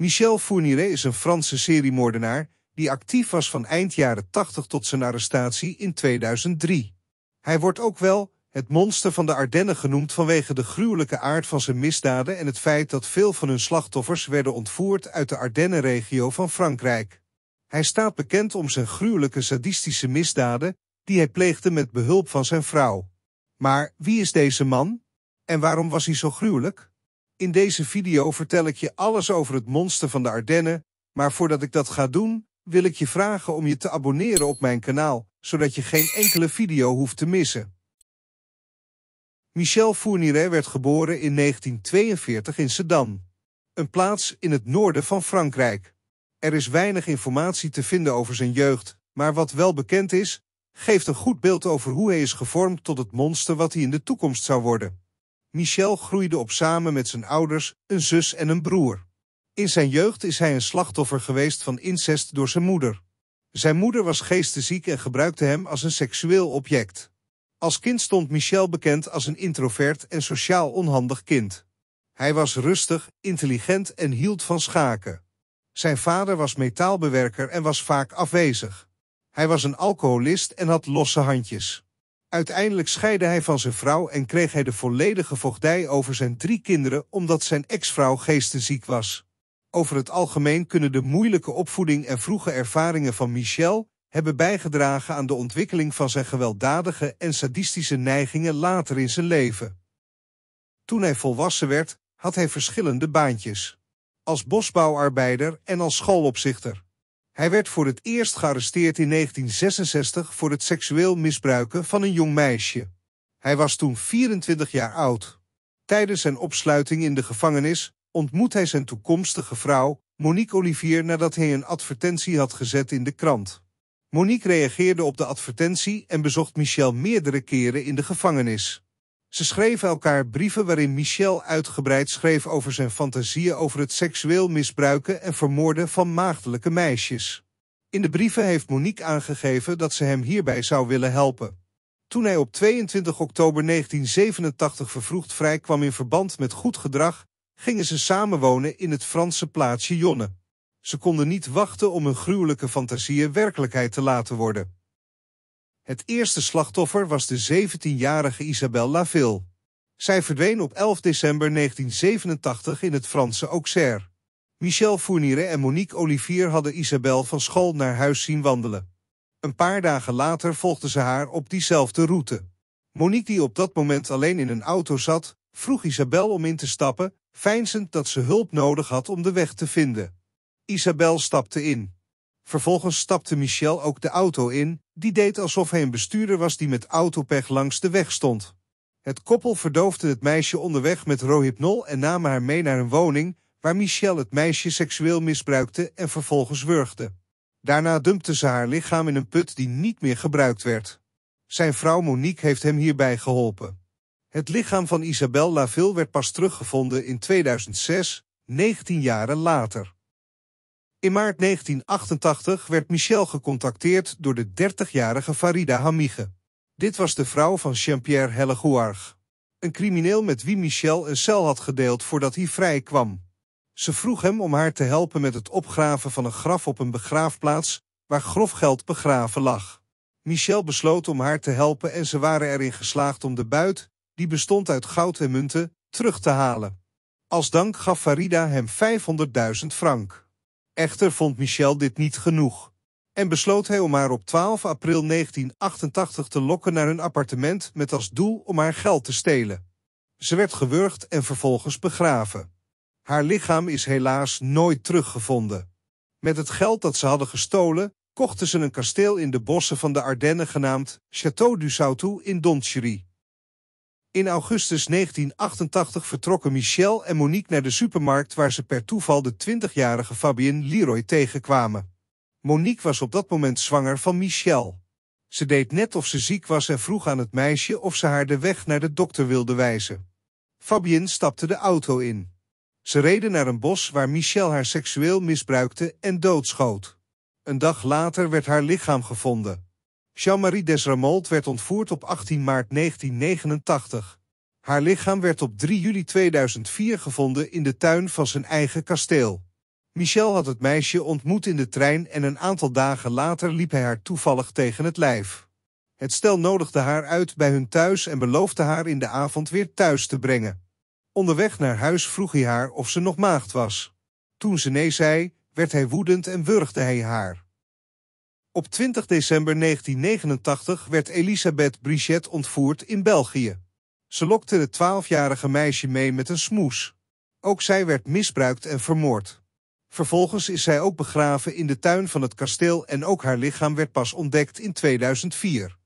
Michel Fournier is een Franse seriemoordenaar die actief was van eind jaren 80 tot zijn arrestatie in 2003. Hij wordt ook wel het monster van de Ardennen genoemd vanwege de gruwelijke aard van zijn misdaden en het feit dat veel van hun slachtoffers werden ontvoerd uit de Ardennenregio van Frankrijk. Hij staat bekend om zijn gruwelijke sadistische misdaden die hij pleegde met behulp van zijn vrouw. Maar wie is deze man? En waarom was hij zo gruwelijk? In deze video vertel ik je alles over het monster van de Ardennen, maar voordat ik dat ga doen, wil ik je vragen om je te abonneren op mijn kanaal, zodat je geen enkele video hoeft te missen. Michel Fournier werd geboren in 1942 in Sedan, een plaats in het noorden van Frankrijk. Er is weinig informatie te vinden over zijn jeugd, maar wat wel bekend is, geeft een goed beeld over hoe hij is gevormd tot het monster wat hij in de toekomst zou worden. Michel groeide op samen met zijn ouders, een zus en een broer. In zijn jeugd is hij een slachtoffer geweest van incest door zijn moeder. Zijn moeder was geestesziek en gebruikte hem als een seksueel object. Als kind stond Michel bekend als een introvert en sociaal onhandig kind. Hij was rustig, intelligent en hield van schaken. Zijn vader was metaalbewerker en was vaak afwezig. Hij was een alcoholist en had losse handjes. Uiteindelijk scheidde hij van zijn vrouw en kreeg hij de volledige voogdij over zijn drie kinderen omdat zijn ex-vrouw geestenziek was. Over het algemeen kunnen de moeilijke opvoeding en vroege ervaringen van Michel hebben bijgedragen aan de ontwikkeling van zijn gewelddadige en sadistische neigingen later in zijn leven. Toen hij volwassen werd, had hij verschillende baantjes. Als bosbouwarbeider en als schoolopzichter. Hij werd voor het eerst gearresteerd in 1966 voor het seksueel misbruiken van een jong meisje. Hij was toen 24 jaar oud. Tijdens zijn opsluiting in de gevangenis ontmoet hij zijn toekomstige vrouw, Monique Olivier, nadat hij een advertentie had gezet in de krant. Monique reageerde op de advertentie en bezocht Michel meerdere keren in de gevangenis. Ze schreven elkaar brieven waarin Michel uitgebreid schreef over zijn fantasieën over het seksueel misbruiken en vermoorden van maagdelijke meisjes. In de brieven heeft Monique aangegeven dat ze hem hierbij zou willen helpen. Toen hij op 22 oktober 1987 vervroegd vrij kwam in verband met goed gedrag, gingen ze samenwonen in het Franse plaatsje Jonne. Ze konden niet wachten om hun gruwelijke fantasieën werkelijkheid te laten worden. Het eerste slachtoffer was de 17-jarige Isabelle Laville. Zij verdween op 11 december 1987 in het Franse Auxerre. Michel Fourniret en Monique Olivier hadden Isabelle van school naar huis zien wandelen. Een paar dagen later volgden ze haar op diezelfde route. Monique, die op dat moment alleen in een auto zat, vroeg Isabelle om in te stappen, veinzend dat ze hulp nodig had om de weg te vinden. Isabelle stapte in. Vervolgens stapte Michel ook de auto in, die deed alsof hij een bestuurder was die met autopech langs de weg stond. Het koppel verdoofde het meisje onderweg met rohypnol en namen haar mee naar een woning, waar Michel het meisje seksueel misbruikte en vervolgens wurgde. Daarna dumpte ze haar lichaam in een put die niet meer gebruikt werd. Zijn vrouw Monique heeft hem hierbij geholpen. Het lichaam van Isabelle Laville werd pas teruggevonden in 2006, 19 jaren later. In maart 1988 werd Michel gecontacteerd door de 30-jarige Farida Hamige. Dit was de vrouw van Jean-Pierre Hellegouarg, een crimineel met wie Michel een cel had gedeeld voordat hij vrij kwam. Ze vroeg hem om haar te helpen met het opgraven van een graf op een begraafplaats waar grof geld begraven lag. Michel besloot om haar te helpen en ze waren erin geslaagd om de buit, die bestond uit goud en munten, terug te halen. Als dank gaf Farida hem 500.000 frank. Echter vond Michel dit niet genoeg en besloot hij om haar op 12 april 1988 te lokken naar hun appartement met als doel om haar geld te stelen. Ze werd gewurgd en vervolgens begraven. Haar lichaam is helaas nooit teruggevonden. Met het geld dat ze hadden gestolen, kochten ze een kasteel in de bossen van de Ardennen genaamd Château du Sautou in Donchery. In augustus 1988 vertrokken Michel en Monique naar de supermarkt waar ze per toeval de 20-jarige Fabien Leroy tegenkwamen. Monique was op dat moment zwanger van Michel. Ze deed net of ze ziek was en vroeg aan het meisje of ze haar de weg naar de dokter wilde wijzen. Fabien stapte de auto in. Ze reden naar een bos waar Michel haar seksueel misbruikte en doodschoot. Een dag later werd haar lichaam gevonden. Jean-Marie Desramold werd ontvoerd op 18 maart 1989. Haar lichaam werd op 3 juli 2004 gevonden in de tuin van zijn eigen kasteel. Michel had het meisje ontmoet in de trein en een aantal dagen later liep hij haar toevallig tegen het lijf. Het stel nodigde haar uit bij hun thuis en beloofde haar in de avond weer thuis te brengen. Onderweg naar huis vroeg hij haar of ze nog maagd was. Toen ze nee zei, werd hij woedend en wurgde hij haar. Op 20 december 1989 werd Elisabeth Brichet ontvoerd in België. Ze lokte het 12-jarige meisje mee met een smoes. Ook zij werd misbruikt en vermoord. Vervolgens is zij ook begraven in de tuin van het kasteel en ook haar lichaam werd pas ontdekt in 2004.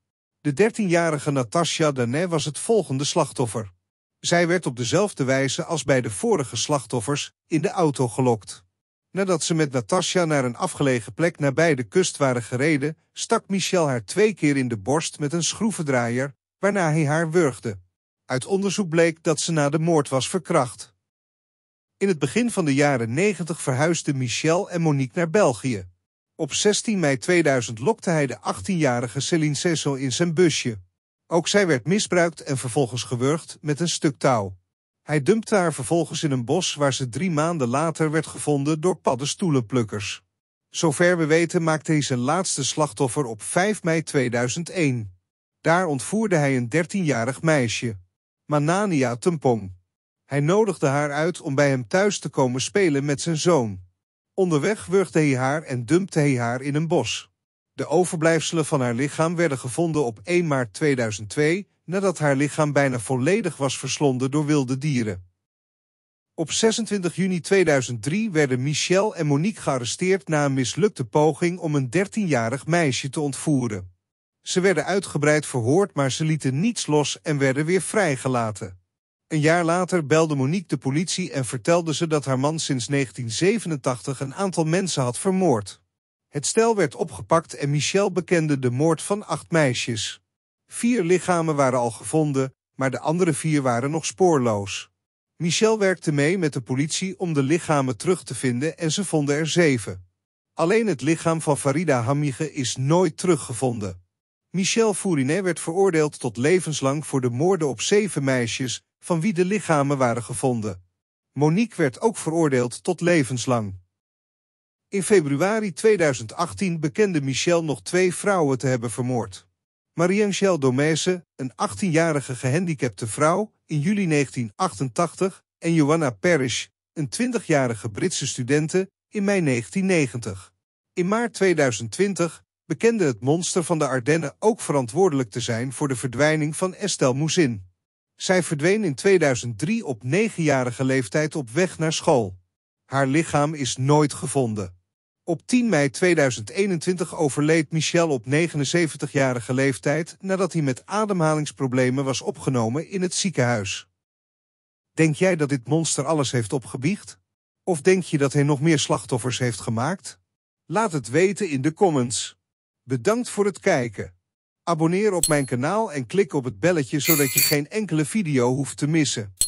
De 13-jarige Natasha Danet was het volgende slachtoffer. Zij werd op dezelfde wijze als bij de vorige slachtoffers in de auto gelokt. Nadat ze met Natasja naar een afgelegen plek nabij de kust waren gereden, stak Michel haar twee keer in de borst met een schroevendraaier, waarna hij haar wurgde. Uit onderzoek bleek dat ze na de moord was verkracht. In het begin van de jaren 90 verhuisden Michel en Monique naar België. Op 16 mei 2000 lokte hij de 18-jarige Céline Cecil in zijn busje. Ook zij werd misbruikt en vervolgens gewurgd met een stuk touw. Hij dumpte haar vervolgens in een bos waar ze drie maanden later werd gevonden door paddenstoelenplukkers. Zover we weten maakte hij zijn laatste slachtoffer op 5 mei 2001. Daar ontvoerde hij een 13-jarig meisje, Manania Tempong. Hij nodigde haar uit om bij hem thuis te komen spelen met zijn zoon. Onderweg wurgde hij haar en dumpte hij haar in een bos. De overblijfselen van haar lichaam werden gevonden op 1 maart 2002, nadat haar lichaam bijna volledig was verslonden door wilde dieren. Op 26 juni 2003 werden Michel en Monique gearresteerd na een mislukte poging om een 13-jarig meisje te ontvoeren. Ze werden uitgebreid verhoord, maar ze lieten niets los en werden weer vrijgelaten. Een jaar later belde Monique de politie en vertelde ze dat haar man sinds 1987 een aantal mensen had vermoord. Het stel werd opgepakt en Michel bekende de moord van acht meisjes. Vier lichamen waren al gevonden, maar de andere vier waren nog spoorloos. Michel werkte mee met de politie om de lichamen terug te vinden en ze vonden er zeven. Alleen het lichaam van Farida Hamige is nooit teruggevonden. Michel Fourinet werd veroordeeld tot levenslang voor de moorden op zeven meisjes, van wie de lichamen waren gevonden. Monique werd ook veroordeeld tot levenslang. In februari 2018 bekende Michel nog twee vrouwen te hebben vermoord. Marie-Angèle Domese, een 18-jarige gehandicapte vrouw, in juli 1988, en Joanna Parrish, een 20-jarige Britse studente, in mei 1990. In maart 2020 bekende het monster van de Ardennen ook verantwoordelijk te zijn voor de verdwijning van Estelle Mouzin. Zij verdween in 2003 op negenjarige leeftijd op weg naar school. Haar lichaam is nooit gevonden. Op 10 mei 2021 overleed Michel op 79-jarige leeftijd nadat hij met ademhalingsproblemen was opgenomen in het ziekenhuis. Denk jij dat dit monster alles heeft opgebiecht? Of denk je dat hij nog meer slachtoffers heeft gemaakt? Laat het weten in de comments. Bedankt voor het kijken. Abonneer op mijn kanaal en klik op het belletje zodat je geen enkele video hoeft te missen.